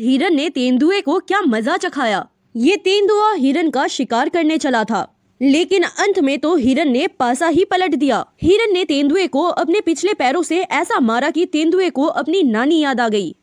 हिरन ने तेंदुए को क्या मजा चखाया ये तेंदुआ हिरन का शिकार करने चला था लेकिन अंत में तो हिरन ने पासा ही पलट दिया हिरन ने तेंदुए को अपने पिछले पैरों से ऐसा मारा कि तेंदुए को अपनी नानी याद आ गई